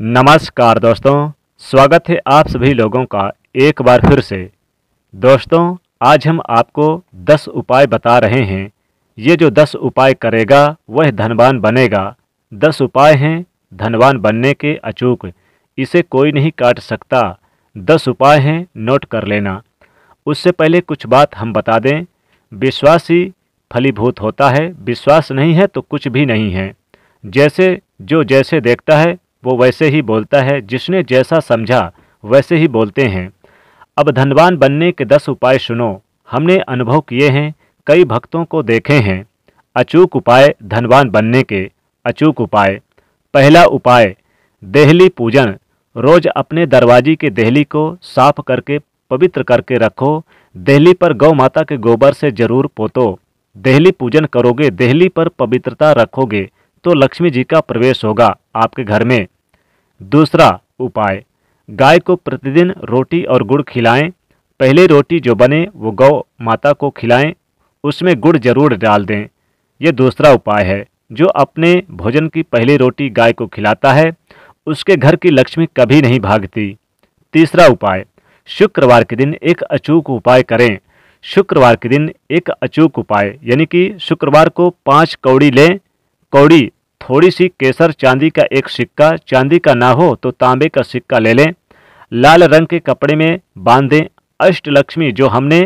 नमस्कार दोस्तों स्वागत है आप सभी लोगों का एक बार फिर से दोस्तों आज हम आपको 10 उपाय बता रहे हैं ये जो 10 उपाय करेगा वह धनवान बनेगा 10 उपाय हैं धनवान बनने के अचूक इसे कोई नहीं काट सकता 10 उपाय हैं नोट कर लेना उससे पहले कुछ बात हम बता दें विश्वास ही फलीभूत होता है विश्वास नहीं है तो कुछ भी नहीं है जैसे जो जैसे देखता है वो वैसे ही बोलता है जिसने जैसा समझा वैसे ही बोलते हैं अब धनवान बनने के दस उपाय सुनो हमने अनुभव किए हैं कई भक्तों को देखे हैं अचूक उपाय धनवान बनने के अचूक उपाय पहला उपाय देहली पूजन रोज अपने दरवाजे के दहली को साफ करके पवित्र करके रखो दहली पर गौ माता के गोबर से जरूर पोतो दहली पूजन करोगे दहली पर पवित्रता रखोगे तो लक्ष्मी जी का प्रवेश होगा आपके घर में दूसरा उपाय गाय को प्रतिदिन रोटी और गुड़ खिलाएं पहले रोटी जो बने वो गौ माता को खिलाएं उसमें गुड़ जरूर डाल दें यह दूसरा उपाय है जो अपने भोजन की पहली रोटी गाय को खिलाता है उसके घर की लक्ष्मी कभी नहीं भागती तीसरा उपाय शुक्रवार के दिन एक अचूक उपाय करें शुक्रवार के दिन एक अचूक उपाय यानी कि शुक्रवार को पाँच कौड़ी लें कौड़ी थोड़ी सी केसर चांदी का एक सिक्का चांदी का ना हो तो तांबे का सिक्का ले लें लाल रंग के कपड़े में बांधें अष्ट लक्ष्मी जो हमने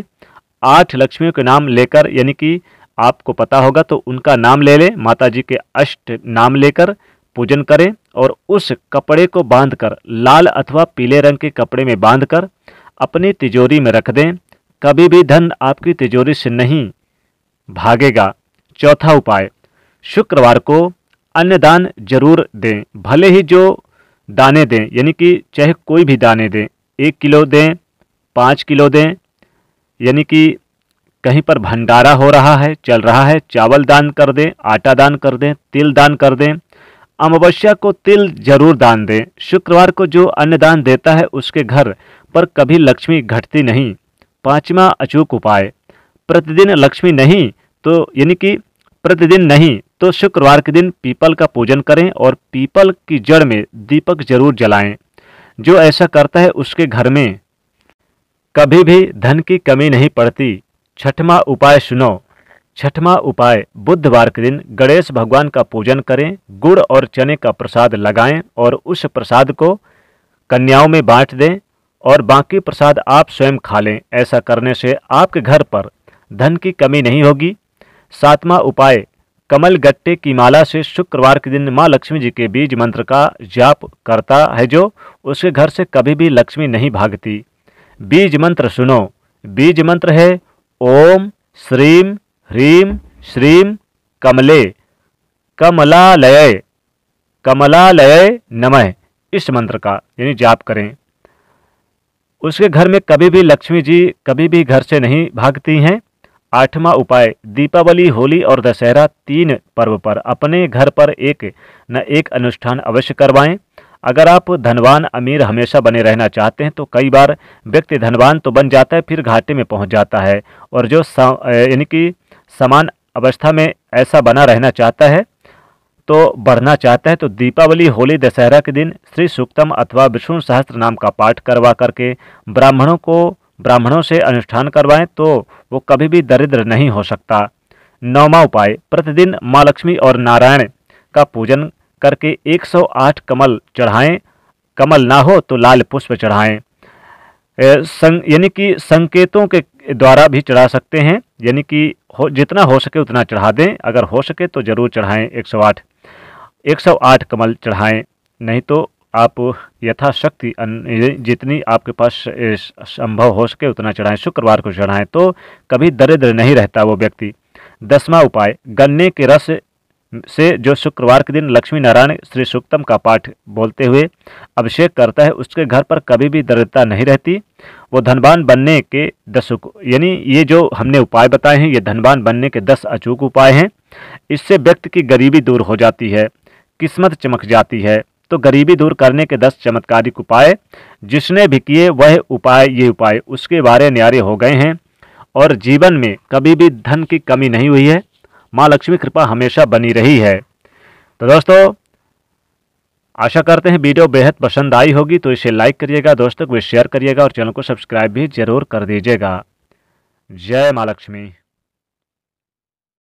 आठ लक्ष्मियों के नाम लेकर यानी कि आपको पता होगा तो उनका नाम ले लें माता जी के अष्ट नाम लेकर पूजन करें और उस कपड़े को बांधकर लाल अथवा पीले रंग के कपड़े में बांधकर अपनी तिजोरी में रख दें कभी भी धन आपकी तिजोरी से नहीं भागेगा चौथा उपाय शुक्रवार को अन्य दान जरूर दें भले ही जो दाने दें यानी कि चाहे कोई भी दाने दें एक किलो दें पाँच किलो दें यानी कि कहीं पर भंडारा हो रहा है चल रहा है चावल दान कर दें आटा दान कर दें तिल दान कर दें अमावस्या को तिल जरूर दान दें शुक्रवार को जो अन्नदान देता है उसके घर पर कभी लक्ष्मी घटती नहीं पाँचवा अचूक उपाय प्रतिदिन लक्ष्मी नहीं तो यानी कि प्रतिदिन नहीं तो शुक्रवार के दिन पीपल का पूजन करें और पीपल की जड़ में दीपक जरूर जलाएं जो ऐसा करता है उसके घर में कभी भी धन की कमी नहीं पड़ती छठवा उपाय सुनो छठवा उपाय बुधवार के दिन गणेश भगवान का पूजन करें गुड़ और चने का प्रसाद लगाएं और उस प्रसाद को कन्याओं में बांट दें और बाकी प्रसाद आप स्वयं खा लें ऐसा करने से आपके घर पर धन की कमी नहीं होगी सातवां उपाय कमल गट्टे की माला से शुक्रवार के दिन माँ लक्ष्मी जी के बीज मंत्र का जाप करता है जो उसके घर से कभी भी लक्ष्मी नहीं भागती बीज मंत्र सुनो बीज मंत्र है ओम श्रीम ह्रीम श्रीम कमले कमलालय कमलालय नमः इस मंत्र का यानी जाप करें उसके घर में कभी भी लक्ष्मी जी कभी भी घर से नहीं भागती हैं आठवां उपाय दीपावली होली और दशहरा तीन पर्व पर अपने घर पर एक न एक अनुष्ठान अवश्य करवाएं अगर आप धनवान अमीर हमेशा बने रहना चाहते हैं तो कई बार व्यक्ति धनवान तो बन जाता है फिर घाटे में पहुंच जाता है और जो यानी कि समान अवस्था में ऐसा बना रहना चाहता है तो बढ़ना चाहता है तो दीपावली होली दशहरा के दिन श्री सूक्तम अथवा विष्णु सहस्त्र नाम का पाठ करवा करके ब्राह्मणों को ब्राह्मणों से अनुष्ठान करवाएं तो वो कभी भी दरिद्र नहीं हो सकता नौवा उपाय प्रतिदिन माँ लक्ष्मी और नारायण का पूजन करके 108 कमल चढ़ाएं कमल ना हो तो लाल पुष्प चढ़ाएं यानी कि संकेतों के द्वारा भी चढ़ा सकते हैं यानी कि हो जितना हो सके उतना चढ़ा दें अगर हो सके तो ज़रूर चढ़ाएं 108 108 कमल चढ़ाएं नहीं तो आप यथाशक्ति जितनी आपके पास संभव हो सके उतना चढ़ाएं शुक्रवार को चढ़ाएं तो कभी दरिद्र नहीं रहता वो व्यक्ति दसवां उपाय गन्ने के रस से जो शुक्रवार के दिन लक्ष्मी नारायण श्री सुक्तम का पाठ बोलते हुए अभिषेक करता है उसके घर पर कभी भी दरिद्रता नहीं रहती वो धनवान बनने के दस यानी ये जो हमने उपाय बताए हैं ये धनवान बनने के दस अचूक उपाय हैं इससे व्यक्ति की गरीबी दूर हो जाती है किस्मत चमक जाती है तो गरीबी दूर करने के दस चमत्कारिक उपाय जिसने भी किए वह उपाय ये उपाय उसके बारे न्यारे हो गए हैं और जीवन में कभी भी धन की कमी नहीं हुई है माँ लक्ष्मी कृपा हमेशा बनी रही है तो दोस्तों आशा करते हैं वीडियो बेहद पसंद आई होगी तो इसे लाइक करिएगा दोस्तों को शेयर करिएगा और चैनल को सब्सक्राइब भी जरूर कर दीजिएगा जय माँ लक्ष्मी